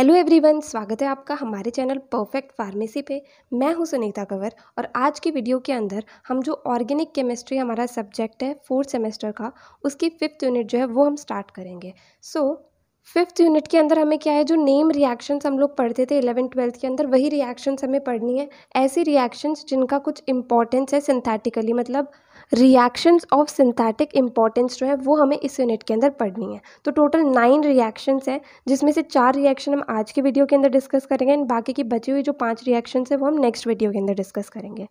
hello everyone स्वागत है आपका हमारे चैनल परफेक्ट फार्मेसी पे मैं हूं सुनीता कंवर और आज की वीडियो के अंदर हम जो ऑर्गेनिक केमिस्ट्री हमारा सब्जेक्ट है फोर्थ सेमेस्टर का उसकी फिफ्थ यूनिट जो है वो हम स्टार्ट करेंगे सो फिफ्थ यूनिट के अंदर हमें क्या है जो नेम रिएक्शंस हम लोग पढ़ते थे इलेवन ट्वेल्थ के अंदर वही रिएक्शंस हमें पढ़नी है ऐसी रिएक्शंस जिनका कुछ इंपॉर्टेंस है सिंथेटिकली मतलब रिएक्शंस ऑफ सिंथेटिक इंपॉर्टेंस जो है वो हमें इस यूनिट के अंदर पढ़नी है तो टोटल नाइन रिएक्शंस है जिसमें से चार रिएक्शन हम आज के वीडियो के अंदर डिस्कस करेंगे एंड बाकी की बची हुई जो पांच रिएक्शंस है वो हम नेक्स्ट वीडियो के अंदर डिस्कस करेंगे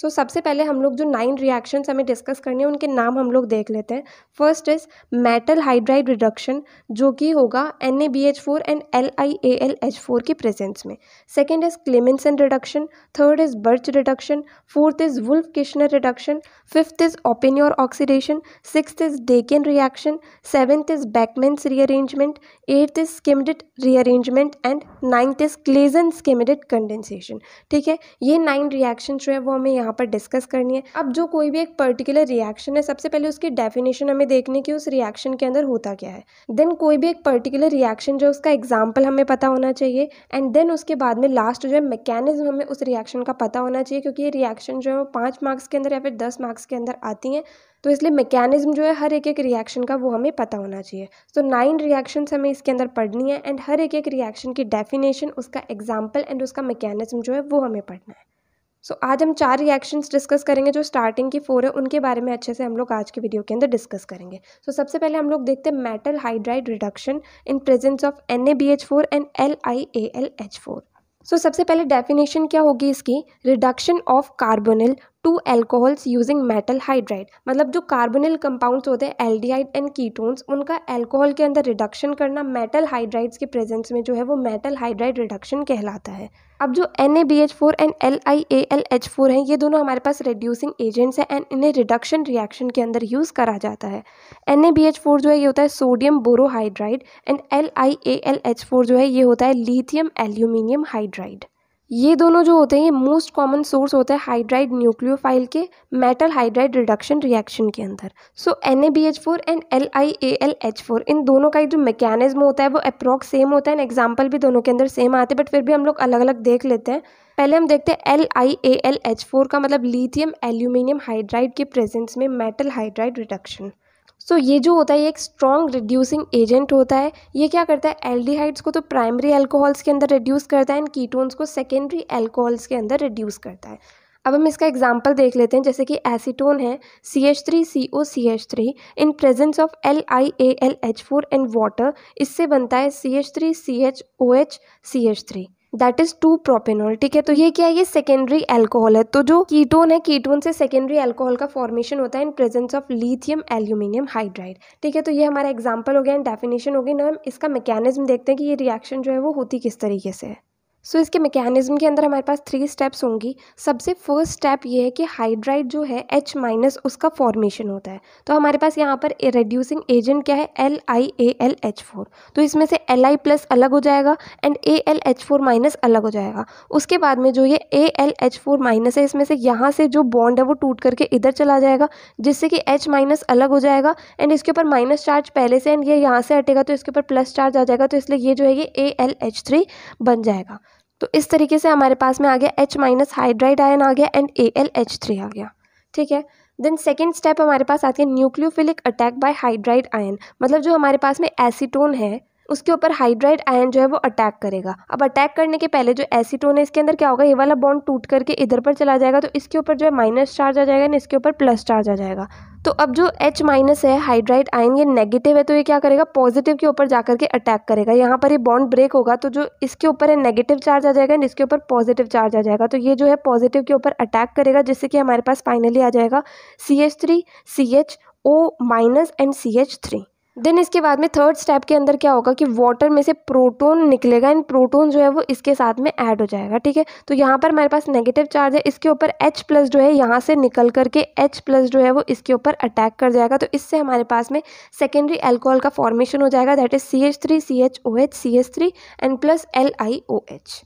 सो so, सबसे पहले हम लोग जो नाइन रिएक्शंस हमें डिस्कस करनी है उनके नाम हम लोग देख लेते हैं first is metal hydride reduction जो कि होगा N A B H four and L I A L H four के प्रेजेंस में second is Clemmensen reduction third is Birch reduction fourth is Wolff Kishner reduction fifth is Oppenauer oxidation six is Dakin reaction seventh is Beckmann rearrangement eighth is Schmidt rearrangement and ninth is Claisen Schmidt condensation ठीक है ये nine reaction जो है वो हमें यहाँ यहाँ पर डिस्कस करनी है अब जो कोई भी एक पर्टिकुलर रिएक्शन है सबसे पहले उसकी डेफिनेशन हमें देखने की उस रिएक्शन के अंदर होता क्या है देन कोई भी एक पर्टिकुलर रिएक्शन जो उसका एग्जाम्पल हमें पता होना चाहिए एंड देन उसके बाद में लास्ट जो है मैकेनिज्म हमें उस रिएक्शन का पता होना चाहिए क्योंकि ये रिएक्शन जो है वो पाँच मार्क्स के अंदर या फिर दस मार्क्स के अंदर आती हैं तो इसलिए मैकेनिज्म जो है हर एक एक रिएक्शन का वो हमें पता होना चाहिए सो नाइन रिएक्शन हमें इसके अंदर पढ़नी है एंड हर एक एक रिएक्शन की डेफिनेशन उसका एग्जाम्पल एंड उसका मैकेनिज्म जो है वो हमें पढ़ना है सो so, आज हम चार रिएक्शंस डिस्कस करेंगे जो स्टार्टिंग की फोर है उनके बारे में अच्छे से हम लोग आज के वीडियो के अंदर डिस्कस करेंगे सो so, सबसे पहले हम लोग देखते हैं metal hydride reduction in presence of N A B H four and L I A L H four so सबसे पहले डेफिनेशन क्या होगी इसकी reduction of carbonyl to alcohols using metal hydride मतलब जो कार्बोनिल कंपाउंड्स होते हैं एल्डिहाइड एंड कीटोन्स उनका एल्कोहल के अंदर रिडक्शन करना मेटल हाइड्राइड्स के प्रेजेंस में जो है वो मेटल हाइड्राइड रिडक्शन कहलाता है अब जो N A B H four and L I A L H four हैं ये दोनों हमारे पास रिड्यूसिंग एजेंट्स हैं एंड इन्हें रिडक्शन रिएक्शन के अंदर यूज़ करा जाता है N A B H four जो है ये होता है sodium borohydride and L I A L H four जो है ये होता है लिथियम एल्यूमिनियम हाइड्राइड ये दोनों जो होते हैं ये मोस्ट कॉमन सोर्स होता है हाइड्राइड न्यूक्लियोफाइल के मेटल हाइड्राइड रिडक्शन रिएक्शन के अंदर so N A B H four and L I A L H four इन दोनों का जो मैकेनिज्म होता है वो अप्रॉक्स सेम होता है एंड एग्जाम्पल भी दोनों के अंदर सेम आते हैं बट फिर भी हम लोग अलग अलग देख लेते हैं पहले हम देखते हैं L I A L H four का मतलब लिथियम एल्यूमिनियम हाइड्राइड के प्रेजेंस में metal hydride reduction so so, ये जो होता है ये एक स्ट्रॉन्ग रिड्यूसिंग एजेंट होता है ये क्या करता है एल्डिहाइड्स को तो प्राइमरी एल्कोहल्स के अंदर रिड्यूस करता है एंड कीटोन्स को सेकेंडरी एल्कोहल्स के अंदर रिड्यूस करता है अब हम इसका एग्जाम्पल देख लेते हैं जैसे कि एसीटोन है C H three C O C H three in presence of L I A L H four and water इससे बनता है C H three C H O H C H three that is two propanol ठीक है तो ये क्या है ये सेकेंडरी एल्कोहल है तो जो कीटोन है कीटोन से सेकेंडरी एल्कोहल का फॉर्मेशन होता है in presence of lithium aluminium hydride ठीक है तो ये हमारा एग्जाम्पल हो गया एंड डेफिनेशन हो गई ना हम इसका मैकेनिज्म देखते हैं कि ये रिएक्शन जो है वो होती किस तरीके से है सो so, इसके मैकेनिज़्म के अंदर हमारे पास थ्री स्टेप्स होंगी सबसे फर्स्ट स्टेप ये है कि हाइड्राइड जो है H माइनस उसका फॉर्मेशन होता है तो हमारे पास यहाँ पर रेड्यूसिंग एजेंट क्या है L I A L H four तो इसमें से एल आई प्लस अलग हो जाएगा and A L H four minus अलग हो जाएगा उसके बाद में जो ये A L H four minus है इसमें से यहाँ से जो बॉन्ड है वो टूट करके इधर चला जाएगा जिससे कि एच माइनस अलग हो जाएगा एंड इसके ऊपर माइनस चार्ज पहले से एंड ये यहाँ से हटेगा तो इसके ऊपर प्लस चार्ज आ जाएगा तो इसलिए ये जो है ये ए एल एच थ्री बन जाएगा तो इस तरीके से हमारे पास में आ गया एच माइनस हाइड्राइड आयन आ गया and A L H three आ गया ठीक है देन सेकेंड स्टेप हमारे पास आती है nucleophilic attack by hydride ion मतलब जो हमारे पास में एसीटोन है उसके ऊपर हाइड्राइड आयन जो है वो अटैक करेगा अब अटैक करने के पहले जो एसीटोन है इसके अंदर क्या होगा ये वाला बॉन्ड टूट करके इधर पर चला जाएगा तो इसके ऊपर जो है माइनस चार्ज आ जाएगा ना इसके ऊपर प्लस चार्ज आ जाएगा तो अब जो H माइनस है हाइड्राइड आयन ये नेगेटिव है तो ये क्या करेगा पॉजिटिव के ऊपर जाकर के अटैक करेगा यहाँ पर ये बॉन्ड ब्रेक होगा तो जो इसके ऊपर है नेगेटिव चार्ज आ जाएगा एंड इसके ऊपर पॉजिटिव चार्ज आ जाएगा तो ये जो है पॉजिटिव के ऊपर अटैक करेगा जिससे कि हमारे पास फाइनली आ जाएगा C H three C H O minus and C H three then इसके बाद में थर्ड स्टेप के अंदर क्या होगा कि वाटर में से प्रोटोन निकलेगा इन प्रोटोन जो है वो इसके साथ में ऐड हो जाएगा ठीक है तो यहाँ पर हमारे पास नेगेटिव चार्ज है इसके ऊपर H प्लस जो है यहाँ से निकल करके H प्लस जो है वो इसके ऊपर अटैक कर जाएगा तो इससे हमारे पास में सेकेंडरी एल्कोहल का फॉर्मेशन हो जाएगा that is C H three C H O H C H three and plus L I O H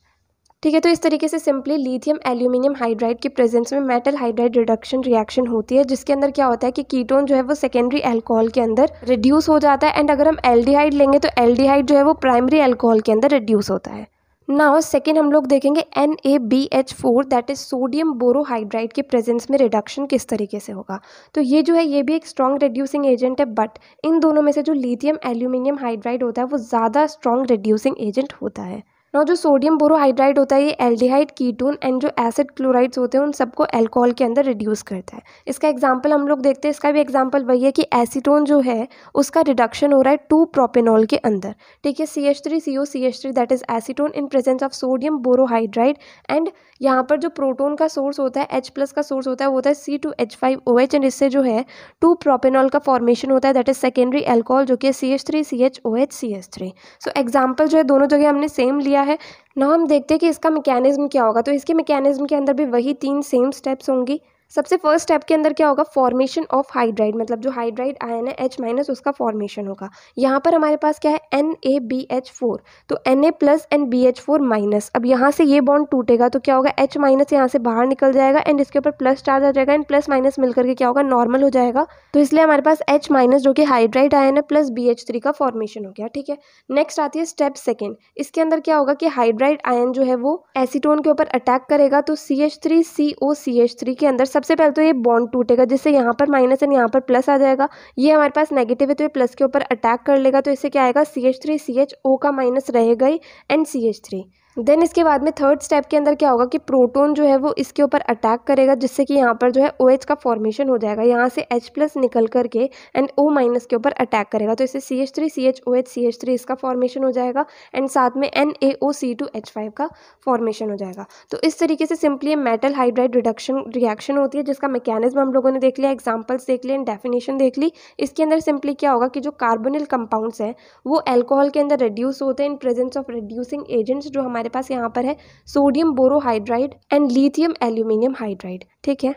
ठीक है तो इस तरीके से सिंपली लीथियम एल्यूमिनियम हाइड्राइड की प्रेजेंस में मेटल हाइड्राइड रिडक्शन रिएक्शन होती है जिसके अंदर क्या होता है कि कीटोन जो है वो सेकेंडरी एल्कोहल के अंदर रिड्यूस हो जाता है एंड अगर हम एल्डिहाइड लेंगे तो एल्डिहाइड जो है वो प्राइमरी एल्कोहल के अंदर रिड्यूस होता है नाउ सेकेंड हम लोग देखेंगे N A B H four that is sodium borohydride के प्रेजेंस में रिडक्शन किस तरीके से होगा तो ये जो है ये भी एक स्ट्रॉन्ग रिड्यूसिंग एजेंट है बट इन दोनों में से जो लिथियम एल्यूमिनियम हाइड्राइड होता है वो ज़्यादा स्ट्रॉन्ग रिड्यूसिंग एजेंट होता है नौ जो सोडियम बोरोहाइड्राइड होता है ये एल्डिहाइड कीटोन एंड जो एसिड क्लोराइड्स होते हैं उन सबको अल्कोहल के अंदर रिड्यूस करता है इसका एग्जांपल हम लोग देखते हैं इसका भी एग्जांपल वही है कि एसीटोन जो है उसका रिडक्शन हो रहा है टू प्रोपेनॉल के अंदर ठीक है C H three C O C H three that is acetone in presence of sodium borohydride and यहाँ पर जो प्रोटोन का सोर्स होता है एच प्लस का सोर्स होता है वो होता है C two H five O H and इससे जो है टू प्रोपेनॉल का फॉर्मेशन होता है दैट इज सेकेंडरी एल्कोहल जो कि C H three C H O H C H three so example जो है दोनों जगह हमने सेम लिया गया है ना हम देखते हैं कि इसका मैकेनिज़्म क्या होगा तो इसके मैकेनिज़्म के अंदर भी वही तीन सेम स्टेप्स होंगी सबसे फर्स्ट स्टेप के अंदर क्या होगा फॉर्मेशन ऑफ हाइड्राइड मतलब जो हाइड्राइड आयन है एच माइनस उसका फॉर्मेशन होगा यहाँ पर हमारे पास क्या है N A B H four तो N A plus N B H four minus अब यहाँ से ये बॉन्ड टूटेगा तो क्या होगा एच माइनस यहाँ से बाहर निकल जाएगा एंड इसके ऊपर प्लस चार्ज आ जाएगा एंड प्लस माइनस मिलकर के क्या होगा नॉर्मल हो जाएगा तो इसलिए हमारे पास एच माइनस जो कि हाइड्राइड आयन है प्लस बी एच थ्री का फॉर्मेशन हो गया ठीक है नेक्स्ट आती है स्टेप सेकेंड इसके अंदर क्या होगा कि हाइड्राइड आयन जो है वो एसीटोन के ऊपर अटैक करेगा तो C H three C O C H three के अंदर सबसे पहले तो ये बॉन्ड टूटेगा जिससे यहाँ पर माइनस एंड यहाँ पर प्लस आ जाएगा ये हमारे पास नेगेटिव है तो ये प्लस के ऊपर अटैक कर लेगा तो इससे क्या आएगा C H three C H O का माइनस रहेगा ही and C H three then इसके बाद में थर्ड स्टेप के अंदर क्या होगा कि प्रोटोन जो है वो इसके ऊपर अटैक करेगा जिससे कि यहाँ पर जो है ओ OH का फॉर्मेशन हो जाएगा यहाँ से H प्लस निकल करके एंड O माइनस के ऊपर अटैक करेगा तो इससे C H three C H O H C H three इसका फॉर्मेशन हो जाएगा एंड साथ में N A O C two H five का फॉर्मेशन हो जाएगा तो इस तरीके से simply metal hydride reduction reaction होती है जिसका मैकेनिज्म हम लोगों ने देख लिया एग्जाम्पल्स देख लिया एंड डेफिनेशन देख ली इसके अंदर सिंपली क्या होगा कि जो कार्बोनिल कंपाउंड्स हैं वो एल्कोहल के अंदर रिड्यूस होते हैं in presence of reducing agents जो हमारे हमारे पास यहाँ पर है sodium borohydride and lithium aluminium hydride ठीक है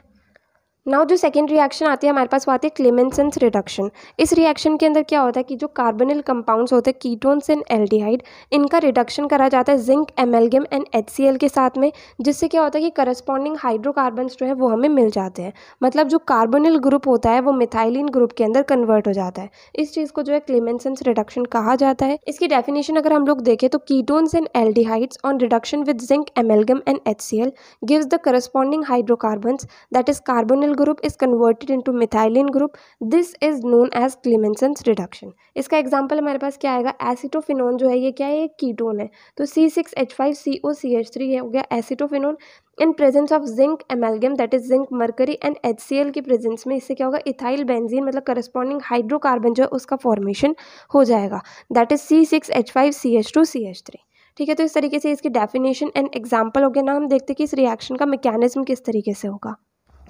नाउ जो सेकेंड रिएक्शन आती है हमारे पास वो आती है क्लेमेंसेंस रिडक्शन इस रिएक्शन के अंदर क्या होता है कि जो कार्बनल कंपाउंड्स होते हैं कीटोन्स एंड एल्डिहाइड इनका रिडक्शन करा जाता है जिंक एमेलगम एंड एच के साथ में जिससे क्या होता है कि करस्पॉन्डिंग हाइड्रोकार्बन्स जो है वो हमें मिल जाते हैं मतलब जो कार्बोनल ग्रुप होता है वो मिथाइलिन ग्रुप के अंदर कन्वर्ट हो जाता है इस चीज़ को जो है क्लेमेंसेंस रिडक्शन कहा जाता है इसकी डेफिनेशन अगर हम लोग देखें तो ketones and aldehydes on reduction with zinc amalgam and H gives the corresponding hydrocarbons that is carbonyl group is converted converted into methylene group this is known as Clemenson's reduction इसका example हमारे पास क्या आएगा acetophenone जो है ये क्या है ये कीटोन है तो C six H five C O C H three हो गया acetophenone in presence of zinc amalgam that is zinc mercury and H C L की प्रेजेंस में इससे क्या होगा इथाइल बेंजीन मतलब करस्पॉन्डिंग हाइड्रोकार्बन जो है उसका फॉर्मेशन हो जाएगा that is C six H five C H two C H three ठीक है तो इस तरीके से इसकी डेफिनेशन एंड एग्जाम्पल हो गया ना हम देखते हैं कि इस रिएक्शन का मैकेनिज्म किस तरीके से होगा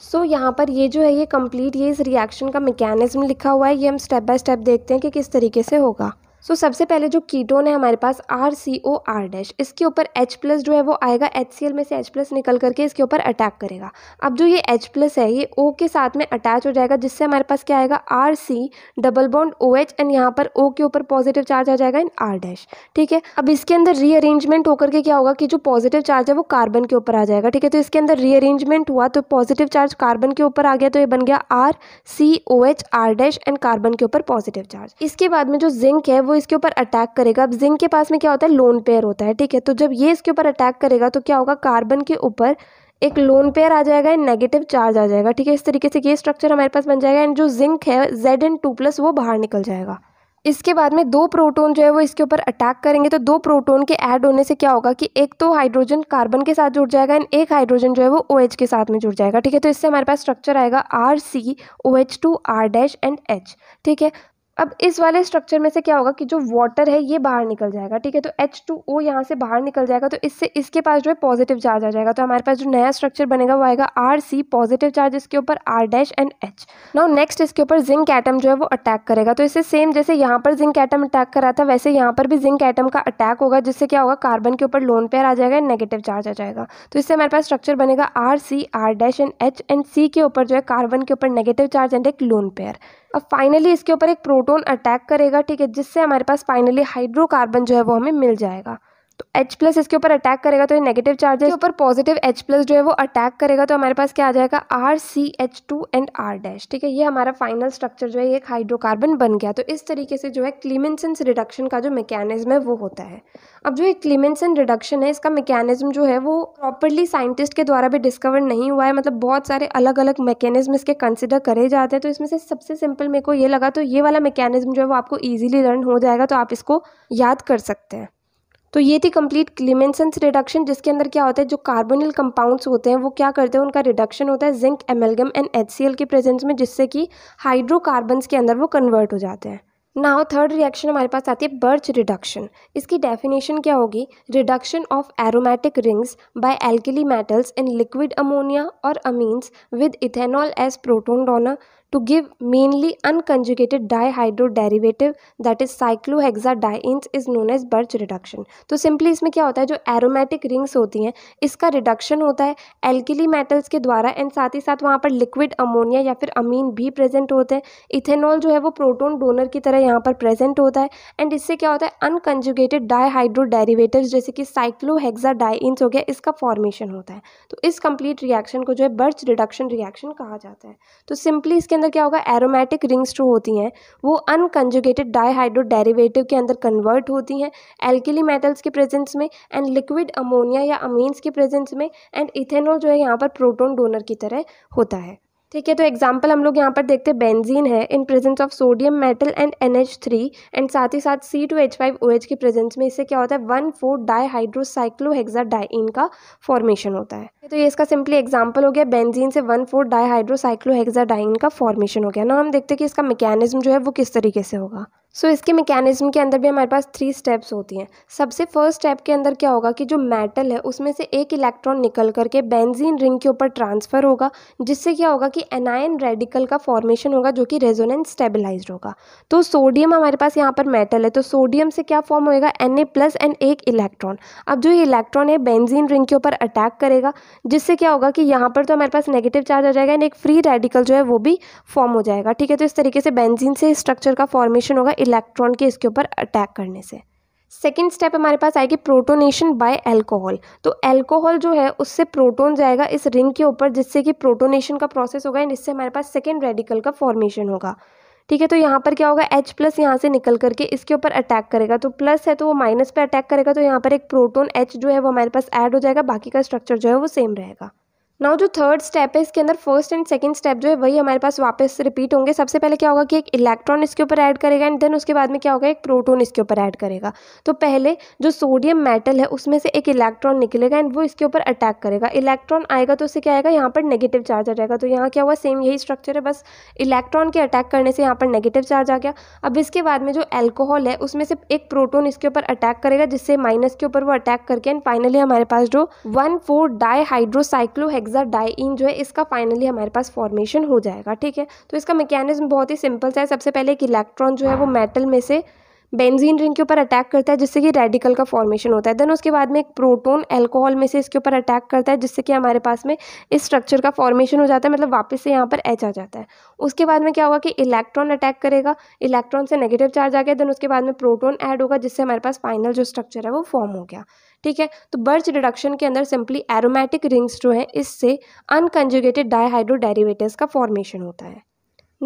सो so, यहाँ पर ये जो है ये कंप्लीट ये इस रिएक्शन का मैकेनिज्म लिखा हुआ है ये हम स्टेप बाय स्टेप देखते हैं कि किस तरीके से होगा सो so, सबसे पहले जो कीटोन है हमारे पास R C O R dash इसके ऊपर एच प्लस जो है वो आएगा एच सी एल में से एच प्लस निकल करके इसके ऊपर अटैक करेगा अब जो ये एच प्लस है ये ओ के साथ में अटैच हो जाएगा जिससे हमारे पास क्या आएगा R C double bond O H and यहाँ पर ओ के ऊपर पॉजिटिव चार्ज आ जाएगा इन आर डैश ठीक है अब इसके अंदर रीअरेंजमेंट होकर के क्या होगा कि जो पॉजिटिव चार्ज है वो कार्बन के ऊपर आ जाएगा ठीक है तो इसके अंदर रीअरेंजमेंट हुआ तो पॉजिटिव चार्ज कार्बन के ऊपर आ गया तो ये बन गया R C O H R dash and carbon के ऊपर पॉजिटिव चार्ज इसके बाद में जो जिंक है वो वो इसके ऊपर अटैक करेगा अब जिंक के पास में क्या होता है लोन पेयर होता है ठीक है तो जब ये इसके ऊपर अटैक करेगा तो क्या होगा कार्बन के ऊपर एक लोन पेयर आ जाएगा एंड नेगेटिव चार्ज आ जाएगा ठीक है इस तरीके से ये स्ट्रक्चर हमारे पास बन जाएगा एंड जो जिंक है जेड एंड टू प्लस वो बाहर निकल जाएगा इसके बाद में दो प्रोटोन जो है वो इसके ऊपर अटैक करेंगे तो दो प्रोटोन के ऐड होने से क्या होगा कि एक तो हाइड्रोजन कार्बन के साथ जुड़ जाएगा एंड एक हाइड्रोजन जो है वो ओ OH के साथ में जुड़ जाएगा ठीक है तो इससे हमारे पास स्ट्रक्चर आएगा R C O H two R dash and H ठीक है अब इस वाले स्ट्रक्चर में से क्या होगा कि जो वाटर है ये बाहर निकल जाएगा ठीक है तो एच टू ओ यहाँ से बाहर निकल जाएगा तो इससे इसके पास जो है पॉजिटिव चार्ज आ जाएगा तो हमारे पास जो नया स्ट्रक्चर बनेगा वो आएगा आर सी पॉजिटिव चार्ज इसके ऊपर R dash and H now next इसके ऊपर जिंक एटम जो है वो अटैक करेगा तो इससे सेम जैसे यहाँ पर जिंक एटम अटैक करा था वैसे यहाँ पर भी जिंक एटम का अटैक होगा जिससे क्या होगा कार्बन के ऊपर लोन पेयर आ जाएगा नेगेटिव चार्ज आ जाएगा तो इससे हमारे पास स्ट्रक्चर बनेगा R C R dash and H and C के ऊपर जो है कार्बन के ऊपर नेगेटिव चार्ज एंड एक लोन पेयर अब फाइनली इसके ऊपर एक प्रोटोन अटैक करेगा ठीक है जिससे हमारे पास फाइनली हाइड्रोकार्बन जो है वो हमें मिल जाएगा तो एच प्लस इसके ऊपर अटैक करेगा तो ये नेगेटिव चार्ज है इसके ऊपर पॉजिटिव एच प्लस जो है वो अटैक करेगा तो हमारे पास क्या आ जाएगा R C H two and R dash ठीक है ये हमारा फाइनल स्ट्रक्चर जो है ये हाइड्रोकार्बन बन गया तो इस तरीके से जो है क्लीमेंसन रिडक्शन का जो मैकेनिज्म है वो होता है अब जो ये क्लीमेंसन रिडक्शन है इसका मैकेनिज्म जो है वो प्रॉपरली साइंटिस्ट के द्वारा भी डिस्कवर नहीं हुआ है मतलब बहुत सारे अलग अलग मैकेनिज्म इसके कंसिडर करे जाते हैं तो इसमें से सबसे सिंपल मेरे को ये लगा तो ये वाला मैकेनिज्म जो है वो आपको ईजिली लर्न हो जाएगा तो आप इसको याद कर सकते हैं तो ये थी कंप्लीट क्लीमेंसेंस रिडक्शन जिसके अंदर क्या होता है जो कार्बोनिल कंपाउंड्स होते हैं वो क्या करते हैं उनका रिडक्शन होता है zinc amalgam and H C L के प्रेजेंस में जिससे कि हाइड्रोकार्बन्स के अंदर वो कन्वर्ट हो जाते हैं नाउ थर्ड रिएक्शन हमारे पास आती है बर्च रिडक्शन इसकी डेफिनेशन क्या होगी reduction of aromatic rings by alkali metals in liquid ammonia और amines with ethanol as proton donor to give mainly unconjugated dihydro derivative that is cyclohexadienes is known as birch reduction तो simply इसमें क्या होता है जो aromatic rings होती हैं इसका रिडक्शन होता है एल्किली मेटल्स के द्वारा एंड साथ ही साथ वहाँ पर लिक्विड अमोनिया या फिर अमीन भी प्रेजेंट होते हैं इथेनॉल जो है वो प्रोटोन डोनर की तरह यहाँ पर प्रेजेंट होता है एंड इससे क्या होता है अनकंजुगेटेड डाईहाइड्रो डेरिवेटिव्स जैसे कि साइक्लोहेक्साडाइंस हो गया इसका फॉर्मेशन होता है तो इस कंप्लीट रिएक्शन को जो है बर्च रिडक्शन रिएक्शन कहा जाता है तो सिंपली इसके अंदर क्या होगा एरोमेटिक रिंग्स जो होती हैं वो अनकंजुगेटेड डाईहाइड्रो डेरिवेटिव के अंदर कन्वर्ट होती हैं एल्किली मेटल्स के प्रेजेंस में एंड लिक्विड अमोनिया या अमीन्स के प्रेजेंस में एंड इथेनॉल जो है यहाँ पर प्रोटोन डोनर की तरह होता है ठीक है तो एग्जाम्पल हम लोग यहाँ पर देखते हैं बेंजीन है in presence of sodium metal and N H three and साथ ही साथ C two H five O H के प्रेजेंस में इससे क्या होता है one four dihydrocyclohexadiene का फॉर्मेशन होता है तो ये इसका सिंपली एग्जाम्पल हो गया बेंजीन से वन फोर डाईहाइड्रोसाइक्लोहेक्साडाइन का फॉर्मेशन हो गया ना हम देखते हैं कि इसका मैकेनिज्म जो है वो किस तरीके से होगा सो so, इसके मैकेनिज्म के अंदर भी हमारे पास थ्री स्टेप्स होती हैं सबसे फर्स्ट स्टेप के अंदर क्या होगा कि जो मेटल है उसमें से एक इलेक्ट्रॉन निकल करके बेंजीन रिंग के ऊपर ट्रांसफर होगा जिससे क्या होगा कि एनायन रेडिकल का फॉर्मेशन होगा जो कि रेजोनेंस स्टेबलाइज्ड होगा तो सोडियम हमारे पास यहाँ पर मेटल है तो सोडियम से क्या फॉर्म होएगा एन प्लस एंड एक इलेक्ट्रॉन अब जो ये इलेक्ट्रॉन है बेंजीन रिंग के ऊपर अटैक करेगा जिससे क्या होगा कि यहाँ पर तो हमारे पास नेगेटिव चार्ज आ जाएगा एंड एक फ्री रेडिकल जो है वो भी फॉर्म हो जाएगा ठीक है तो इस तरीके से बेंजीन से स्ट्रक्चर का फॉर्मेशन होगा इलेक्ट्रॉन के इसके ऊपर अटैक करने से सेकेंड स्टेप हमारे पास आएगी प्रोटोनेशन बाय एल्कोहल तो एल्कोहल जो है उससे प्रोटोन जाएगा इस रिंग के ऊपर जिससे कि प्रोटोनेशन का प्रोसेस होगा एंड इससे हमारे पास सेकेंड रेडिकल का फॉर्मेशन होगा ठीक है तो यहाँ पर क्या होगा H प्लस यहाँ से निकल करके इसके ऊपर अटैक करेगा तो प्लस है तो वो माइनस पे अटैक करेगा तो यहाँ पर एक प्रोटोन H जो है वो हमारे पास ऐड हो जाएगा बाकी का स्ट्रक्चर जो है वो सेम रहेगा नाउ जो थर्ड स्टेप है इसके अंदर फर्स्ट एंड सेकेंड स्टेप जो है वही हमारे पास वापस रिपीट होंगे सबसे पहले क्या होगा कि एक इलेक्ट्रॉन इसके ऊपर ऐड करेगा एंड देन उसके बाद में क्या होगा एक प्रोटोन इसके ऊपर ऐड करेगा तो पहले जो सोडियम मेटल है उसमें से एक इलेक्ट्रॉन निकलेगा एंड वो इसके ऊपर अटैक करेगा इलेक्ट्रॉन आएगा तो उससे क्या आएगा यहाँ पर नेगेटिव चार्ज आ जाएगा तो यहाँ क्या हुआ सेम यही स्ट्रक्चर है बस इलेक्ट्रॉन के अटैक करने से यहाँ पर नेगेटिव चार्ज आ गया अब इसके बाद में जो एल्कोहल है उसमें से एक प्रोटोन इसके ऊपर अटैक करेगा जिससे माइनस के ऊपर वो अटैक करके एंड फाइनली हमारे पास जो one four dihydrocyclo the di जो है इसका फाइनली हमारे पास फॉर्मेशन हो जाएगा ठीक है तो इसका मैकेनिज्म बहुत ही सिंपल सा है सबसे पहले एक इलेक्ट्रॉन जो है वो मेटल में से बेंजीन रिंग के ऊपर अटैक करता है जिससे कि रेडिकल का फॉर्मेशन होता है देन उसके बाद में एक प्रोटोन अल्कोहल में से इसके ऊपर अटैक करता है जिससे कि हमारे पास में इस स्ट्रक्चर का फॉर्मेशन हो जाता है मतलब वापस से यहाँ पर एच आ जाता है उसके बाद में क्या होगा कि इलेक्ट्रॉन अटैक करेगा इलेक्ट्रॉन से नेगेटिव चार्ज आ गया देन उसके बाद में प्रोटोन ऐड होगा जिससे हमारे पास फाइनल जो स्ट्रक्चर है वो फॉर्म हो गया ठीक है तो बर्च रिडक्शन के अंदर सिंपली एरोमेटिक रिंग्स जो हैं इससे अनकंजुगेटेड डाईहाइड्रो डेरिवेटिव का फॉर्मेशन होता है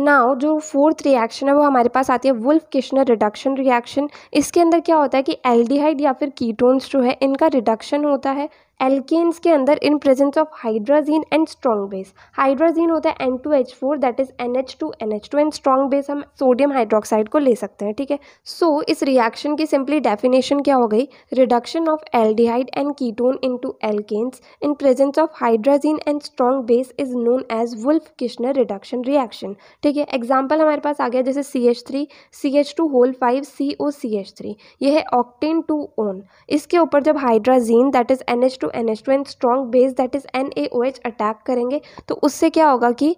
नाउ जो फोर्थ रिएक्शन है वो हमारे पास आती है वुल्फ किशनर रिडक्शन रिएक्शन इसके अंदर क्या होता है कि एल्डिहाइड या फिर कीटोन्स जो है इनका रिडक्शन होता है एल्केन्स के अंदर in presence of hydrazine and strong base hydrazine होता है N two H four that is N H two N H two and strong base हम सोडियम हाइड्रोक्साइड को ले सकते हैं ठीक है सो so, इस रिएक्शन की सिंपली डेफिनेशन क्या हो गई reduction of aldehyde and ketone into alkanes in presence of hydrazine and strong base is known as Wolff Kishner reduction reaction ठीक है एग्जाम्पल हमारे पास आ गया जैसे C H three C H two whole five C O C H three यह है octane two one इसके ऊपर जब hydrazine that is N H two two N H two and strong base that is N A O H attack करेंगे तो उससे क्या होगा कि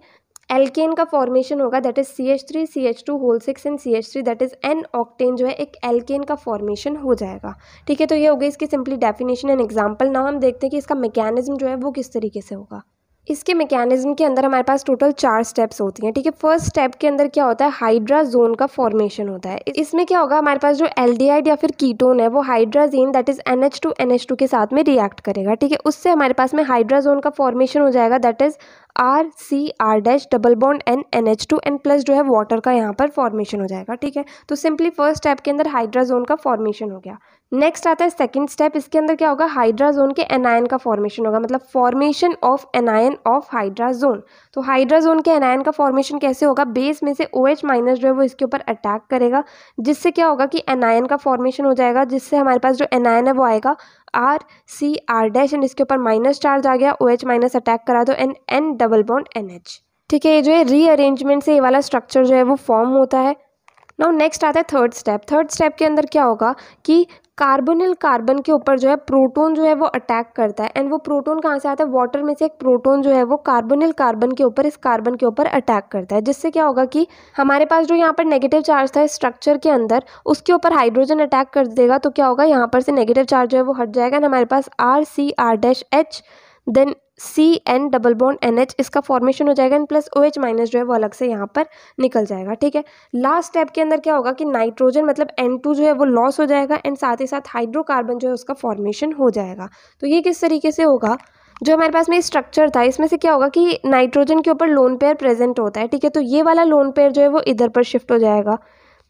एल्केन का फॉर्मेशन होगा that is C H three C H two whole six and C H three that is n octane जो है एक एल्केन का फॉर्मेशन हो जाएगा ठीक है तो ये हो गई इसकी सिंपली डेफिनेशन एंड एग्जाम्पल ना हम देखते हैं कि इसका मैकेनिज्म जो है वो किस तरीके से होगा इसके मैकेनिज़्म के अंदर हमारे पास टोटल चार स्टेप्स होती हैं ठीक है फर्स्ट स्टेप के अंदर क्या होता है हाइड्राजोन का फॉर्मेशन होता है इसमें क्या होगा हमारे पास जो एल्डिहाइड या फिर कीटोन है वो hydrazine that is N H two N H two के साथ में रिएक्ट करेगा ठीक है उससे हमारे पास में हाइड्राजोन का फॉर्मेशन हो जाएगा that is R C R dash double bond N N H two N plus जो है वाटर का यहाँ पर फॉर्मेशन हो जाएगा ठीक है तो सिंपली फर्स्ट स्टेप के अंदर हाइड्राजोन का फॉर्मेशन हो गया नेक्स्ट आता है सेकंड स्टेप इसके अंदर क्या होगा हाइड्राजोन के एनायन का फॉर्मेशन होगा मतलब formation of anion of hydrazone तो हाइड्राजोन के एनायन का फॉर्मेशन कैसे होगा बेस में से ओ एच माइनस जो है वो इसके ऊपर अटैक करेगा जिससे क्या होगा कि एनायन का फॉर्मेशन हो जाएगा जिससे हमारे पास जो एनायन है वो आएगा R C R dash and इसके ऊपर माइनस चार्ज आ गया ओ एच माइनस अटैक करा दो and N double bond N H ठीक है ये जो है रीअरेंजमेंट से ये वाला स्ट्रक्चर जो है वो फॉर्म होता है नाउ नेक्स्ट आता है थर्ड स्टेप थर्ड स्टेप के अंदर क्या होगा कि कार्बोनिल कार्बन के ऊपर जो है प्रोटोन जो है वो अटैक करता है एंड वो प्रोटोन कहाँ से आता है वाटर में से एक प्रोटोन जो है वो कार्बोनिल कार्बन के ऊपर इस कार्बन के ऊपर अटैक करता है जिससे क्या होगा कि हमारे पास जो यहाँ पर नेगेटिव चार्ज था स्ट्रक्चर के अंदर उसके ऊपर हाइड्रोजन अटैक कर देगा तो क्या होगा यहाँ पर से नेगेटिव चार्ज जो है वो हट जाएगा एंड हमारे पास R C R dash H then C N double bond N H इसका फॉर्मेशन हो जाएगा and plus O H minus जो है वो अलग से यहाँ पर निकल जाएगा ठीक है लास्ट स्टेप के अंदर क्या होगा कि नाइट्रोजन मतलब एन टू जो है वो लॉस हो जाएगा एंड साथ ही साथ हाइड्रोकार्बन जो है उसका फॉर्मेशन हो जाएगा तो ये किस तरीके से होगा जो हमारे पास में स्ट्रक्चर था इसमें से क्या होगा कि नाइट्रोजन के ऊपर लोन पेयर प्रेजेंट होता है ठीक है तो ये वाला लोन पेयर जो है वो इधर पर शिफ्ट हो जाएगा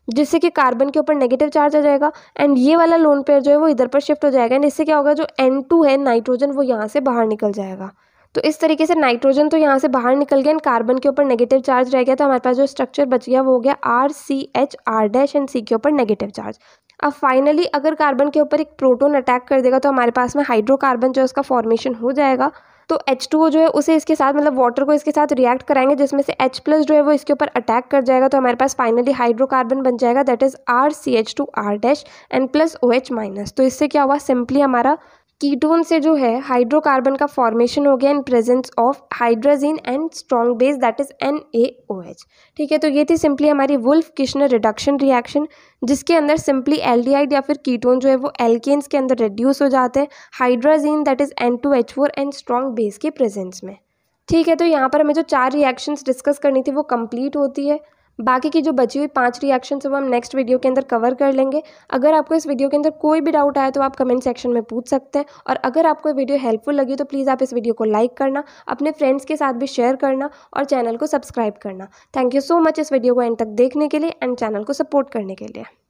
जिससे कि कार्बन के ऊपर नेगेटिव चार्ज आ जाएगा एंड ये वाला लोन पेयर जो है वो इधर पर शिफ्ट हो जाएगा एंड इससे क्या होगा जो एन टू है नाइट्रोजन वो यहाँ से बाहर निकल जाएगा तो इस तरीके से नाइट्रोजन तो यहाँ से बाहर निकल गया एंड कार्बन के ऊपर नेगेटिव चार्ज रह गया तो हमारे पास जो स्ट्रक्चर बच गया वो हो गया R C H R dash and C के ऊपर नेगेटिव चार्ज अब फाइनली अगर कार्बन के ऊपर एक प्रोटोन अटैक कर देगा तो हमारे पास में हाइड्रोकार्बन जो है उसका फॉर्मेशन हो जाएगा तो एच टू जो है उसे इसके साथ मतलब वाटर को इसके साथ रिएक्ट कराएंगे जिसमें से एच प्लस जो है वो इसके ऊपर अटैक कर जाएगा तो हमारे पास फाइनली हाइड्रोकार्बन बन जाएगा that is R C H two R dash and plus O H minus तो इससे क्या हुआ सिंपली हमारा कीटोन से जो है हाइड्रोकार्बन का फॉर्मेशन हो गया in presence of hydrogen and strong base that is N A O H ठीक है तो ये थी सिंपली हमारी वुल्फ किश्नर रिडक्शन रिएक्शन जिसके अंदर सिंपली आइड या फिर कीटोन जो है वो एल्केन्स के अंदर रिड्यूस हो जाते हैं hydrogen that is N two H four and strong base के प्रेजेंस में ठीक है तो यहाँ पर हमें जो चार रिएक्शंस डिस्कस करनी थी वो कंप्लीट होती है बाकी की जो बची हुई पांच रिएक्शन है वो हम नेक्स्ट वीडियो के अंदर कवर कर लेंगे अगर आपको इस वीडियो के अंदर कोई भी डाउट आया तो आप कमेंट सेक्शन में पूछ सकते हैं और अगर आपको वीडियो हेल्पफुल लगी तो प्लीज़ आप इस वीडियो को लाइक करना अपने फ्रेंड्स के साथ भी शेयर करना और चैनल को सब्सक्राइब करना थैंक यू सो मच इस वीडियो को एंड तक देखने के लिए एंड चैनल को सपोर्ट करने के लिए